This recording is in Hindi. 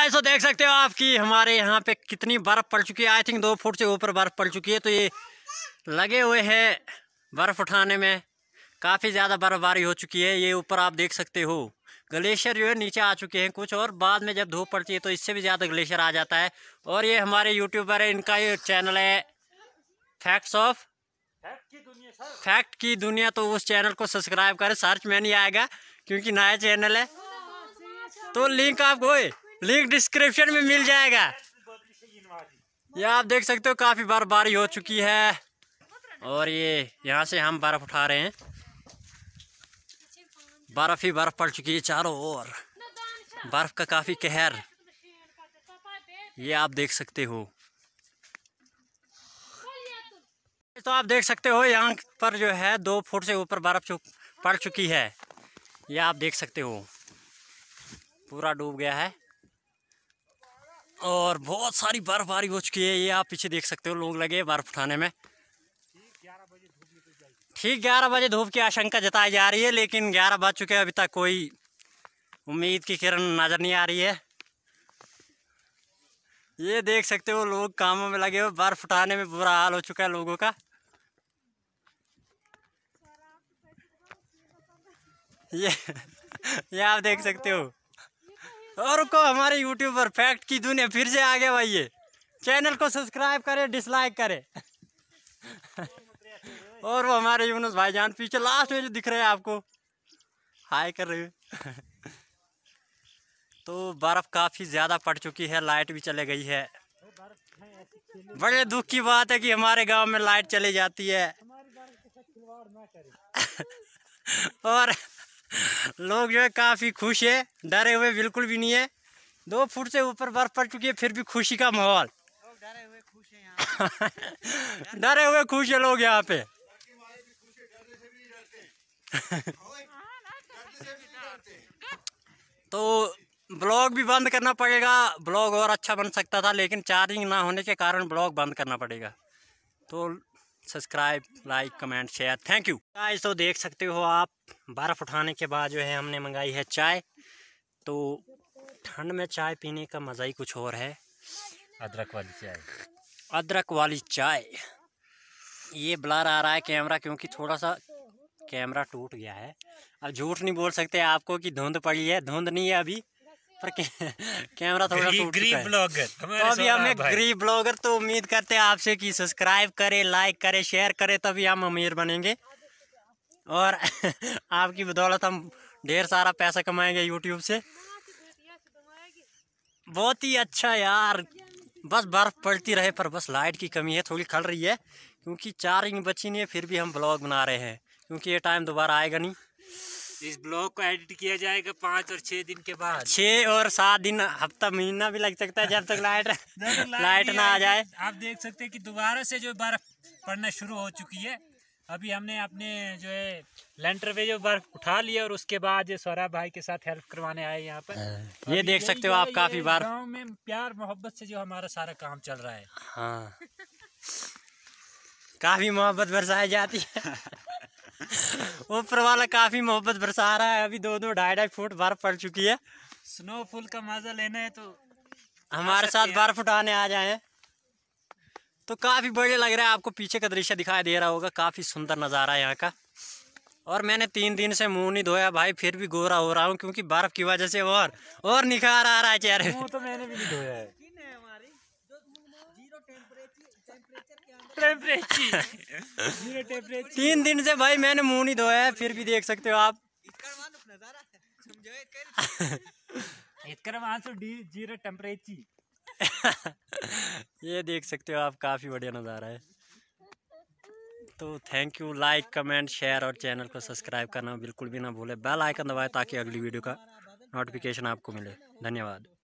गाइस तो देख सकते हो आप कि हमारे यहाँ पे कितनी बर्फ़ पड़ चुकी है आई थिंक दो फुट से ऊपर बर्फ़ पड़ चुकी है तो ये लगे हुए हैं बर्फ़ उठाने में काफ़ी ज़्यादा बर्फबारी हो चुकी है ये ऊपर आप देख सकते हो ग्लेशियर जो है नीचे आ चुके हैं कुछ और बाद में जब धूप पड़ती है तो इससे भी ज़्यादा ग्लेशियर आ जाता है और ये हमारे यूट्यूबर है इनका ये चैनल है फैक्ट्स ऑफ फैक्ट की दुनिया तो उस चैनल को सब्सक्राइब करें सर्च में नहीं आएगा क्योंकि नया चैनल है तो लिंक आप गोए लिंक डिस्क्रिप्शन में मिल जाएगा ये आप देख सकते हो काफ़ी बार बारी हो चुकी है और ये यहाँ से हम बर्फ़ उठा रहे हैं बर्फ़ ही बर्फ़ पड़ चुकी है चारों ओर बर्फ़ का काफ़ी कहर ये आप देख सकते हो तो आप देख सकते हो यहाँ पर जो है दो फुट से ऊपर बर्फ़ पड़ चुकी है ये आप देख सकते हो पूरा डूब गया है और बहुत सारी बर्फबारी हो चुकी है ये आप पीछे देख सकते हो लोग लगे बर्फ उठाने में ठीक ग्यारह बजे धूप की आशंका जताई जा रही है लेकिन ग्यारह बज चुके हैं अभी तक कोई उम्मीद की किरण नज़र नहीं आ रही है ये देख सकते हो लोग कामों में लगे हो बर्फ उठाने में बुरा हाल हो चुका है लोगों का ये ये आप देख सकते हो और को हमारे YouTube पर फैक्ट की दुनिया फिर से आगे ये चैनल को सब्सक्राइब करें डिसलाइक करें और वो हमारे यूनुस जान पीछे लास्ट में जो दिख रहे हैं आपको हाई कर रहे हो तो बर्फ़ काफ़ी ज़्यादा पड़ चुकी है लाइट भी चले गई है बड़े दुख की बात है कि हमारे गांव में लाइट चली जाती है और लोग जो है काफ़ी खुश है डरे हुए बिल्कुल भी नहीं है दो फुट से ऊपर बर्फ पड़ चुकी है फिर भी खुशी का माहौल डरे हुए खुश है लोग यहाँ पे तो ब्लॉग भी बंद करना पड़ेगा ब्लॉग और अच्छा बन सकता था लेकिन चार्जिंग ना होने के कारण ब्लॉग बंद करना पड़ेगा तो subscribe like comment share thank you चाय तो देख सकते हो आप बर्फ़ उठाने के बाद जो है हमने मंगाई है चाय तो ठंड में चाय पीने का मज़ा ही कुछ और है अदरक वाली चाय अदरक वाली चाय ये ब्लर आ रहा है कैमरा क्योंकि थोड़ा सा कैमरा टूट गया है अब झूठ नहीं बोल सकते आपको कि धुंध पड़ी है धुंध नहीं है अभी पर कैमरा थोड़ा टूट गरीब ब्लॉगर तो अभी हमें गरीब ब्लॉगर तो उम्मीद करते हैं आपसे कि सब्सक्राइब करें लाइक करे शेयर करें तभी हम अमीर बनेंगे और आपकी बदौलत हम ढेर सारा पैसा कमाएंगे यूट्यूब से बहुत ही अच्छा यार बस बर्फ़ पड़ती रहे पर बस लाइट की कमी है थोड़ी खड़ रही है क्योंकि चार्जिंग बची नहीं है फिर भी हम ब्लॉग बना रहे हैं क्योंकि ये टाइम दोबारा आएगा नहीं इस ब्लॉग को एडिट किया जाएगा पाँच और छह दिन के बाद छह और सात दिन हफ्ता महीना भी लग सकता है जब तक लाइट लाइट ना आ जाए आप देख सकते हैं कि दोबारा से जो बर्फ़ पड़ना शुरू हो चुकी है अभी हमने अपने जो है लेंटर पे जो बर्फ उठा लिया और उसके बाद ये सौरभ भाई के साथ हेल्प करवाने आए यहाँ पर हाँ, ये देख सकते हो आप काफी बार गाँव में प्यार मोहब्बत से जो हमारा सारा काम चल रहा है हाँ काफी मोहब्बत बरसाई जाती है ऊपर वाला काफी मोहब्बत बरसा रहा है अभी दो दो ढाई ढाई फुट बर्फ पड़ चुकी है स्नोफॉल का मजा लेना है तो हमारे साथ बर्फ उठाने आ जाए तो काफ़ी बढ़िया लग रहा है आपको पीछे का दृश्य दिखाई दे रहा होगा काफ़ी सुंदर नज़ारा है यहाँ का और मैंने तीन दिन से मुंह नहीं धोया भाई फिर भी गोरा हो रहा हूँ क्योंकि बर्फ़ की वजह से और और निखार आ रहा है चेहरे तो मैंने भी नहीं धोया है तीन दिन से भाई मैंने मुंह नहीं धोया है फिर भी देख सकते हो आप ये देख सकते हो आप काफ़ी बढ़िया नज़ारा है तो thank you like comment share और चैनल को सब्सक्राइब करना बिल्कुल भी ना भूले बेल आइकन दबाए ताकि अगली वीडियो का नोटिफिकेशन आपको मिले धन्यवाद